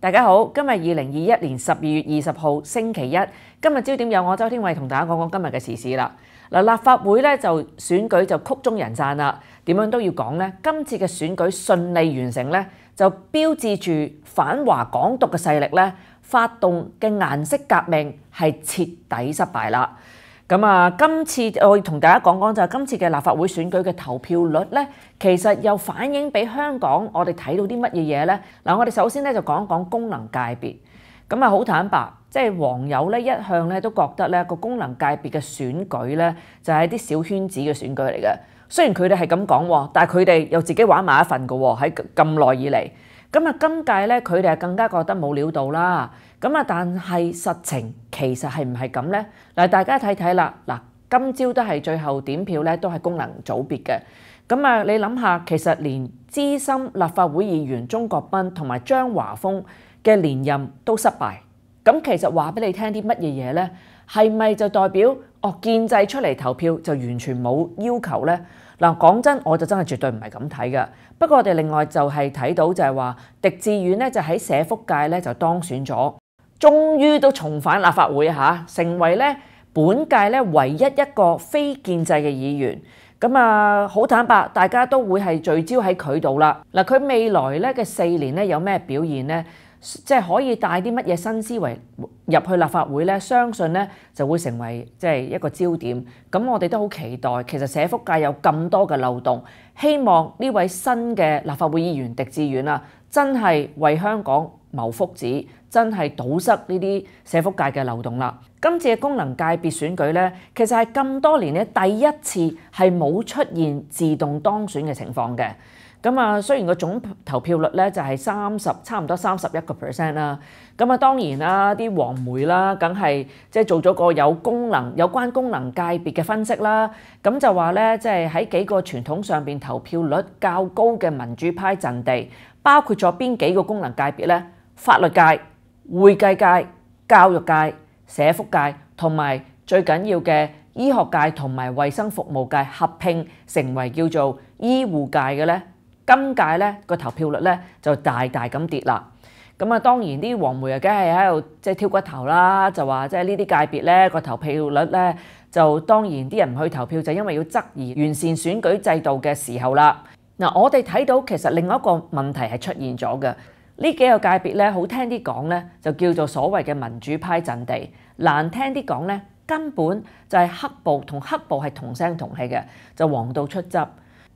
大家好，今日二零二一年十二月二十号星期一，今日焦点有我周天伟同大家讲讲今日嘅时事啦。嗱，立法会咧就选举就曲终人散啦，点样都要讲咧？今次嘅选举顺利完成咧，就标志住反华港独嘅势力咧发动嘅颜色革命系彻底失败啦。咁啊，今次我同大家講講就係今次嘅立法會選舉嘅投票率咧，其實又反映俾香港我哋睇到啲乜嘢嘢咧。嗱，我哋首先咧就講一講功能界別。咁啊，好坦白，即係黃友咧一向咧都覺得咧個功能界別嘅選舉咧就係啲小圈子嘅選舉嚟嘅。雖然佢哋係咁講，但係佢哋又自己玩埋一份嘅喎。喺咁耐以嚟。咁啊，今屆咧佢哋啊更加覺得冇料到啦。咁啊，但係實情其實係唔係咁咧？嗱，大家睇睇啦。嗱，今朝都係最後點票咧，都係功能組別嘅。咁啊，你諗下，其實連資深立法會議員張國賓同埋張華峰嘅連任都失敗。咁其實話俾你聽啲乜嘢嘢咧？係咪就代表哦建制出嚟投票就完全冇要求呢？嗱，講真我就真係絕對唔係咁睇嘅。不過我哋另外就係睇到就係話，狄志遠咧就喺社福界咧就當選咗，終於都重返立法會嚇，成為咧本屆咧唯一一個非建制嘅議員。咁啊，好坦白，大家都會係聚焦喺佢度啦。嗱，佢未來咧嘅四年咧有咩表現咧？即係可以帶啲乜嘢新思維入去立法會咧，相信咧就會成為即係一個焦點。咁我哋都好期待。其實社福界有咁多嘅漏洞，希望呢位新嘅立法會議員狄志遠啊，真係為香港謀福祉，真係堵塞呢啲社福界嘅漏洞啦。今次嘅功能界別選舉咧，其實係咁多年咧第一次係冇出現自動當選嘅情況嘅。咁啊，雖然個總投票率咧就係三十差唔多三十一個 percent 啦。咁啊，當然啦，啲黃媒啦，梗係即係做咗個有功能有關功能界別嘅分析啦。咁就話咧，即係喺幾個傳統上邊投票率較高嘅民主派陣地，包括咗邊幾個功能界別咧？法律界、會計界、教育界、社福界同埋最緊要嘅醫學界同埋衞生服務界合拼成為叫做醫護界嘅咧。今屆咧個投票率咧就大大咁跌啦，咁啊當然啲黃媒啊梗係喺度即係挑骨頭啦，就話即係呢啲界別咧個投票率咧就當然啲人唔去投票就因為要質疑完善選舉制度嘅時候啦。嗱，我哋睇到其實另外一個問題係出現咗嘅，呢幾個界別咧好聽啲講咧就叫做所謂嘅民主派陣地，難聽啲講咧根本就係黑暴同黑暴係同聲同氣嘅，就黃道出汁。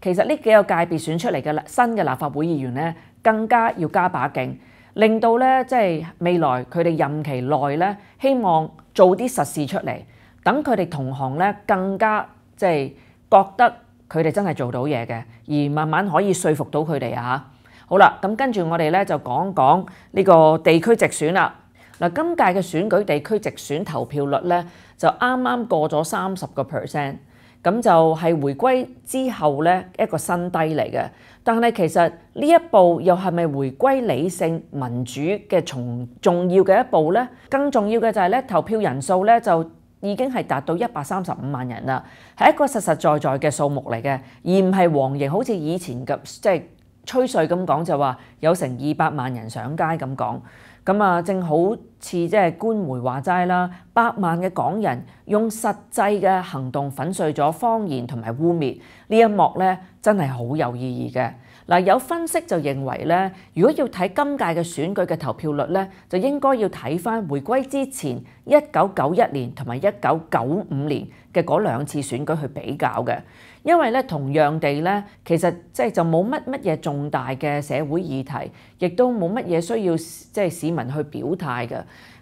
其實呢幾個界別選出嚟嘅新嘅立法會議員咧，更加要加把勁，令到咧即係未來佢哋任期內咧，希望做啲實事出嚟，等佢哋同行咧更加即係覺得佢哋真係做到嘢嘅，而慢慢可以說服到佢哋啊！好啦，咁跟住我哋咧就講講呢個地區直選啦。嗱，今屆嘅選舉地區直選投票率咧就啱啱過咗三十個 percent。咁就係回歸之後咧，一個新低嚟嘅。但係其實呢一步又係咪回歸理性民主嘅重重要嘅一步咧？更重要嘅就係咧投票人數咧就已經係達到一百三十五萬人啦，係一個實實在在嘅數目嚟嘅，而唔係黃營好似以前咁即係吹水咁講就話有成二百萬人上街咁講。咁啊，正好似即係官媒話齋啦，百萬嘅港人用實際嘅行動粉碎咗謠言同埋污蔑，呢一幕咧真係好有意義嘅。嗱，有分析就認為咧，如果要睇今屆嘅選舉嘅投票率咧，就應該要睇翻回歸之前一九九一年同埋一九九五年嘅嗰兩次選舉去比較嘅，因為咧同樣地咧，其實即系就冇乜乜嘢重大嘅社會議題，亦都冇乜嘢需要即系市民去表態嘅。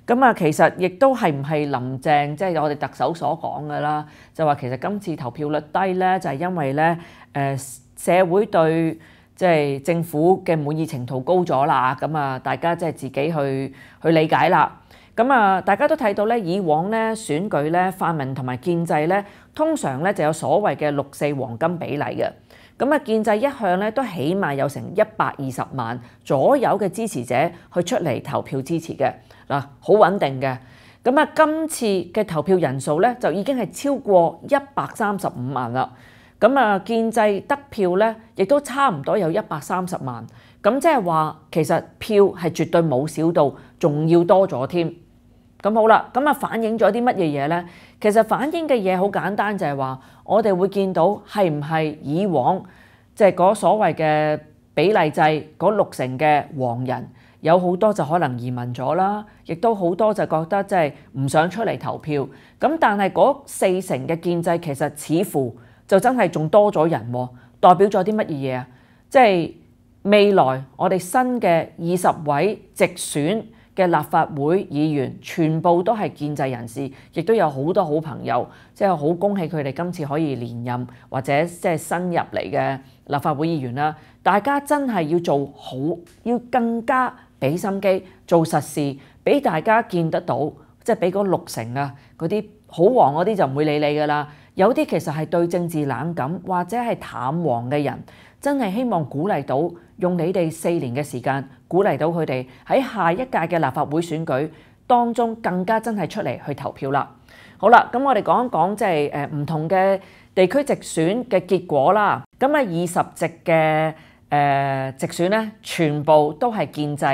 咁啊，其實亦都係唔係林鄭即係我哋特首所講嘅啦？就話其實今次投票率低咧，就係因為咧誒社會對即係政府嘅滿意程度高咗啦，咁啊大家即係自己去去理解啦。咁啊大家都睇到咧，以往咧選舉咧泛民同埋建制咧，通常咧就有所謂嘅六四黃金比例嘅。咁啊建制一向咧都起碼有成一百二十萬左右嘅支持者去出嚟投票支持嘅，嗱好穩定嘅。咁啊今次嘅投票人數咧就已經係超過一百三十五萬啦。咁啊，建制得票咧，亦都差唔多有一百三十萬。咁即係話，其實票係絕對冇少到，仲要多咗添。咁好啦，咁啊反映咗啲乜嘢嘢咧？其實反映嘅嘢好簡單，就係話我哋會見到係唔係以往即係嗰所謂嘅比例制嗰六成嘅黃人有好多就可能移民咗啦，亦都好多就覺得即係唔想出嚟投票。咁但係嗰四成嘅建制其實似乎。就真系仲多咗人，代表咗啲乜嘢啊？即系未来我哋新嘅二十位直选嘅立法会议员，全部都系建制人士，亦都有好多好朋友，即系好恭喜佢哋今次可以连任或者即系新入嚟嘅立法会议员啦。大家真系要做好，要更加俾心机做实事，俾大家见得到，即系俾嗰六成啊，嗰啲好黄嗰啲就唔会理你噶啦。有啲其實係對政治冷感或者係淡黃嘅人，真係希望鼓勵到用你哋四年嘅時間，鼓勵到佢哋喺下一屆嘅立法會選舉當中更加真係出嚟去投票啦。好啦，咁我哋講一講即係唔同嘅地區直選嘅結果啦。咁啊二十席嘅誒直選咧，全部都係建制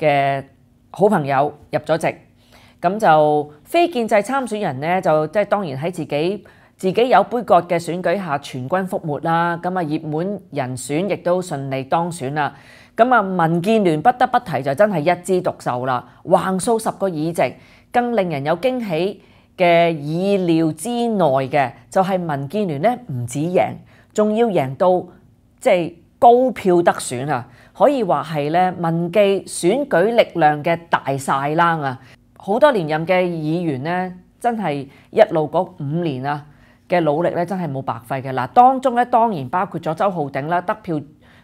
嘅好朋友入咗席，咁就非建制參選人咧就即係當然喺自己。自己有杯葛嘅選舉下全軍覆沒啦，咁啊熱門人選亦都順利當選啦。咁啊民建聯不得不提就真係一枝獨秀啦，橫掃十個議席。更令人有驚喜嘅意料之內嘅就係民建聯咧，唔止贏，仲要贏到即係高票得選啊！可以話係咧民記選舉力量嘅大晒冷啊！好多連任嘅議員咧，真係一路嗰五年啊！嘅努力咧，真係冇白費嘅。嗱，當中咧當然包括咗周浩鼎啦，得票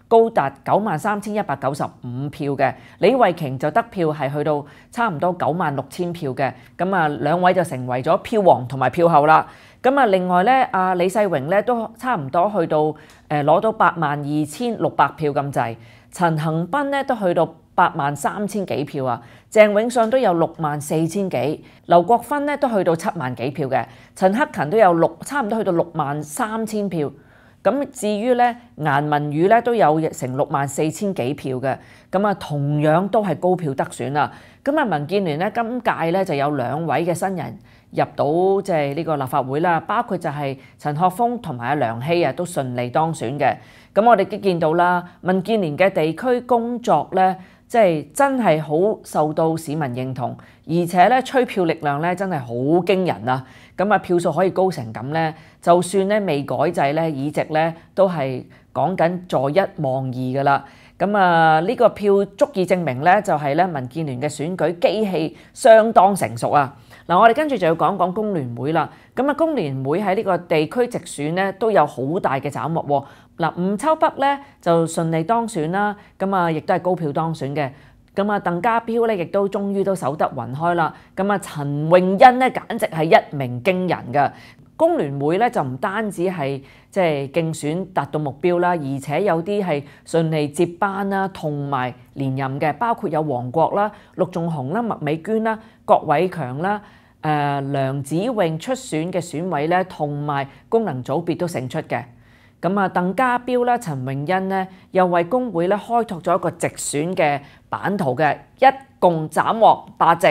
高達九萬三千一百九十五票嘅；李慧瓊就得票係去到差唔多九萬六千票嘅。咁啊，兩位就成為咗票王同埋票後啦。咁啊，另外咧，阿李世榮咧都差唔多去到誒攞到八萬二千六百票咁滯。陳恒斌咧都去到。八萬三千幾票啊！鄭永信都有六萬四千幾，劉國芬咧都去到七萬幾票嘅，陳克勤都有六差唔多去到六萬三千票。咁至於咧顏文宇咧都有成六萬四千幾票嘅，咁啊同樣都係高票得選啦。咁啊民建聯咧今屆咧就有兩位嘅新人入到即系呢個立法會啦，包括就係陳學峰同埋阿梁希啊都順利當選嘅。咁我哋見到啦，民建聯嘅地區工作咧。即係真係好受到市民認同，而且咧吹票力量咧真係好驚人啊！咁啊票數可以高成咁咧，就算咧未改制咧，議席咧都係。講緊在一忘二噶啦，咁啊呢個票足以證明咧，就係咧民建聯嘅選舉機器相當成熟啊！嗱，我哋跟住就要講講工聯會啦。咁啊，工聯會喺呢個地區直選咧都有好大嘅斬獲。嗱，吳秋北咧就順利當選啦，咁啊亦都係高票當選嘅。咁啊，鄧家彪咧亦都終於都守得雲開啦。咁啊，陳泳欣咧簡直係一鳴驚人嘅。工联会咧就唔单止系即系竞选达到目标啦，而且有啲系顺利接班啦，同埋连任嘅，包括有黄国啦、陆仲雄啦、麦美娟啦、郭伟强啦、诶梁子颖出选嘅选委咧，同埋功能组别都胜出嘅。咁啊，邓家彪啦、陈荣欣咧，又为工会咧开拓咗一个直选嘅版图嘅，一共斩获八席，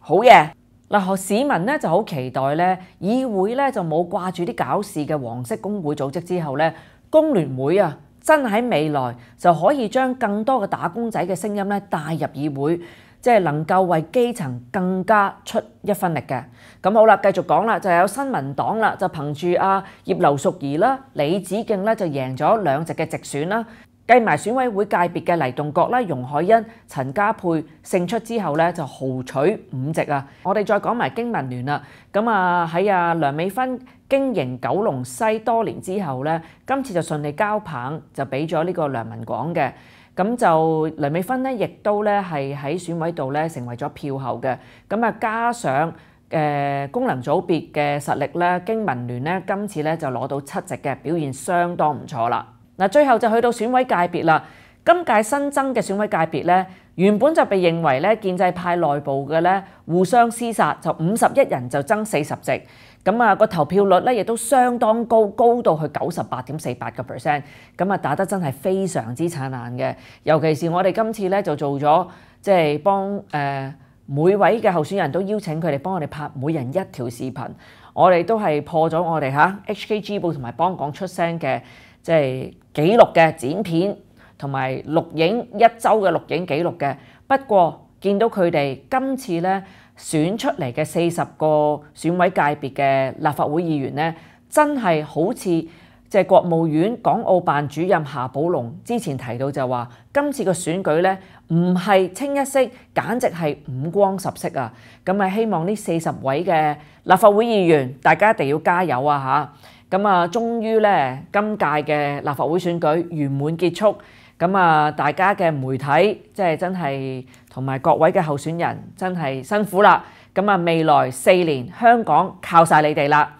好嘢！嗱，市民咧就好期待咧，議會咧就冇掛住啲搞事嘅黃色工會組織之後咧，工聯會啊，真喺未來就可以將更多嘅打工仔嘅聲音咧帶入議會，即係能夠為基層更加出一分力嘅。咁好啦，繼續講啦，就有新聞黨啦，就憑住阿葉劉淑儀啦、李子敬咧就贏咗兩席嘅直選啦。計埋選委會界別嘅黎棟國啦、容海恩、陳家沛勝出之後咧就豪取五席啊！我哋再講埋經文聯啦，咁啊喺啊梁美芬經營九龍西多年之後咧，今次就順利交棒，就俾咗呢個梁文廣嘅。咁就梁美芬咧，亦都咧係喺選委度咧成為咗票後嘅。咁啊加上誒功能組別嘅實力咧，經文聯咧今次咧就攞到七席嘅表現，相當唔錯啦。嗱，最後就去到選委界別啦。今屆新增嘅選委界別咧，原本就被認為咧建制派內部嘅咧互相厮殺，就五十一人就增四十席。咁啊，個投票率咧亦都相當高，高到去九十八點四八個 percent。咁啊，打得真係非常之燦爛嘅。尤其是我哋今次咧就做咗即係幫誒每位嘅候選人都邀請佢哋幫我哋拍每人一條視頻。我哋都係破咗我哋嚇 H K G 報同埋幫港出聲嘅。即係記錄嘅剪片同埋錄影，一周嘅錄影記錄嘅。不過見到佢哋今次咧選出嚟嘅四十個選委界別嘅立法會議員咧，真係好似即係國務院港澳辦主任夏寶龍之前提到就話，今次嘅選舉咧唔係清一色，簡直係五光十色啊！咁啊，希望呢四十位嘅立法會議員，大家一定要加油啊！嚇～咁啊，終於咧，今屆嘅立法會選舉圓滿結束。咁啊，大家嘅媒體即係真係同埋各位嘅候選人真係辛苦啦。咁啊，未來四年香港靠晒你哋啦。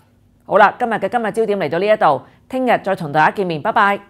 好啦，今日嘅今日焦點嚟到呢一度，聽日再同大家見面，拜拜。